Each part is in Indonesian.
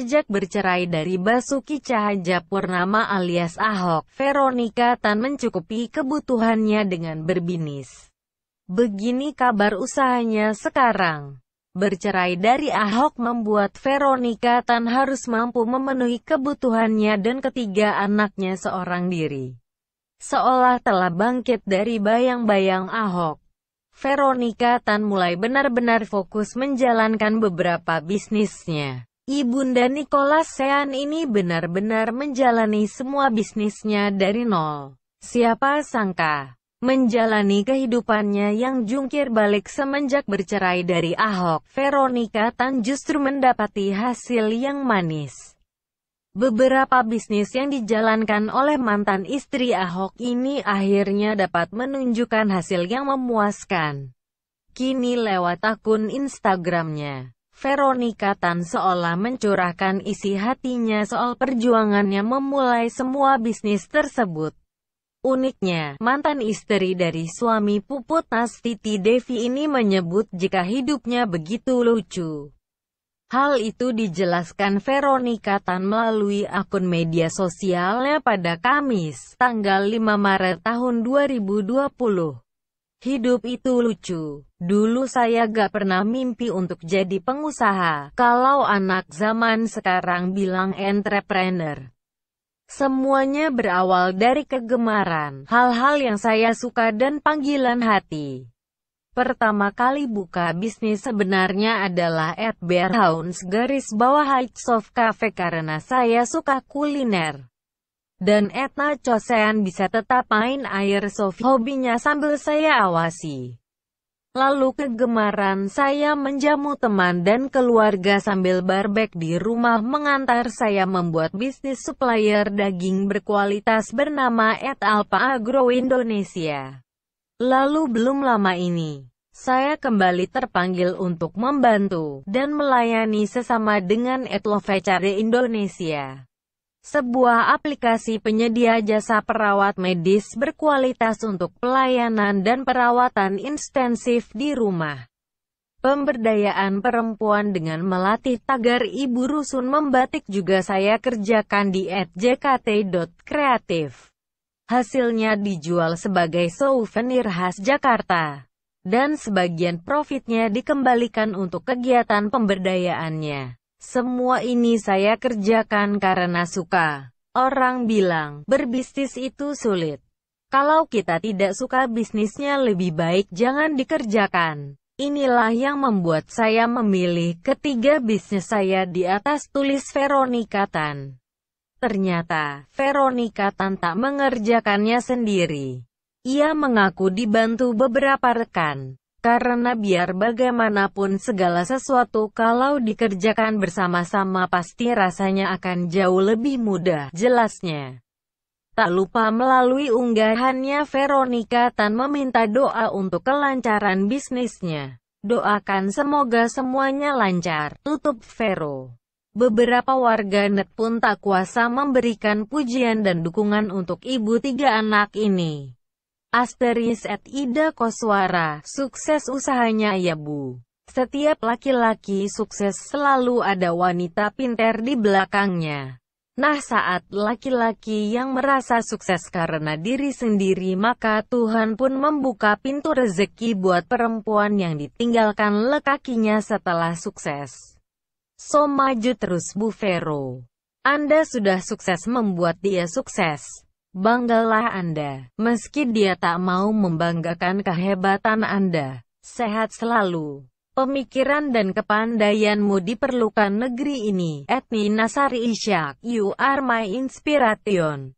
Sejak bercerai dari Basuki Purnama alias Ahok, Veronica Tan mencukupi kebutuhannya dengan berbinis. Begini kabar usahanya sekarang. Bercerai dari Ahok membuat Veronica Tan harus mampu memenuhi kebutuhannya dan ketiga anaknya seorang diri. Seolah telah bangkit dari bayang-bayang Ahok. Veronica Tan mulai benar-benar fokus menjalankan beberapa bisnisnya. Ibunda Nicholas Sean ini benar-benar menjalani semua bisnisnya dari nol. Siapa sangka, menjalani kehidupannya yang jungkir balik semenjak bercerai dari Ahok, Veronica Tan justru mendapati hasil yang manis. Beberapa bisnis yang dijalankan oleh mantan istri Ahok ini akhirnya dapat menunjukkan hasil yang memuaskan. Kini lewat akun Instagramnya. Veronica Tan seolah mencurahkan isi hatinya soal perjuangannya memulai semua bisnis tersebut. Uniknya, mantan istri dari suami Puput Nastiti Devi ini menyebut jika hidupnya begitu lucu. Hal itu dijelaskan Veronica Tan melalui akun media sosialnya pada Kamis, tanggal 5 Maret tahun 2020. Hidup itu lucu. Dulu saya gak pernah mimpi untuk jadi pengusaha. Kalau anak zaman sekarang bilang entrepreneur. Semuanya berawal dari kegemaran, hal-hal yang saya suka dan panggilan hati. Pertama kali buka bisnis sebenarnya adalah Bear Hounds garis bawah Heights of Cafe karena saya suka kuliner dan Etna Cosean bisa tetap main airsoft hobinya sambil saya awasi. Lalu kegemaran saya menjamu teman dan keluarga sambil barbek di rumah mengantar saya membuat bisnis supplier daging berkualitas bernama Et Alpa Agro Indonesia. Lalu belum lama ini, saya kembali terpanggil untuk membantu dan melayani sesama dengan Et Indonesia sebuah aplikasi penyedia jasa perawat medis berkualitas untuk pelayanan dan perawatan intensif di rumah. Pemberdayaan perempuan dengan melatih tagar ibu rusun membatik juga saya kerjakan di @jkt.kreatif. Hasilnya dijual sebagai souvenir khas Jakarta. Dan sebagian profitnya dikembalikan untuk kegiatan pemberdayaannya. Semua ini saya kerjakan karena suka. Orang bilang, berbisnis itu sulit. Kalau kita tidak suka bisnisnya lebih baik jangan dikerjakan. Inilah yang membuat saya memilih ketiga bisnis saya di atas tulis Veronica Tan. Ternyata, Veronica Tan tak mengerjakannya sendiri. Ia mengaku dibantu beberapa rekan. Karena biar bagaimanapun segala sesuatu kalau dikerjakan bersama-sama pasti rasanya akan jauh lebih mudah, jelasnya. Tak lupa melalui unggahannya Veronica Tan meminta doa untuk kelancaran bisnisnya. Doakan semoga semuanya lancar, tutup Vero. Beberapa warganet pun tak kuasa memberikan pujian dan dukungan untuk ibu tiga anak ini. Asteris et Ida Koswara, sukses usahanya ya bu. Setiap laki-laki sukses selalu ada wanita pinter di belakangnya. Nah saat laki-laki yang merasa sukses karena diri sendiri maka Tuhan pun membuka pintu rezeki buat perempuan yang ditinggalkan lekakinya setelah sukses. So maju terus Bu Vero. Anda sudah sukses membuat dia sukses. Banggalah Anda, meski dia tak mau membanggakan kehebatan Anda. Sehat selalu. Pemikiran dan kepandaianmu diperlukan negeri ini. Etni Nasari Ishak, you are my inspiration.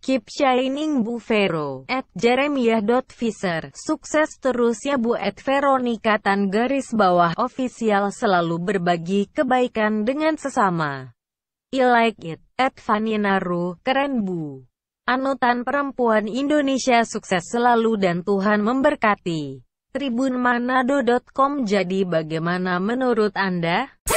Keep shining Bu Vero, at jeremiah.viser, sukses terus ya Bu at Veronica Tan garis bawah official selalu berbagi kebaikan dengan sesama. I like it, at Naru. keren Bu. Anutan Perempuan Indonesia sukses selalu dan Tuhan memberkati. Tribunmanado.com Jadi bagaimana menurut Anda?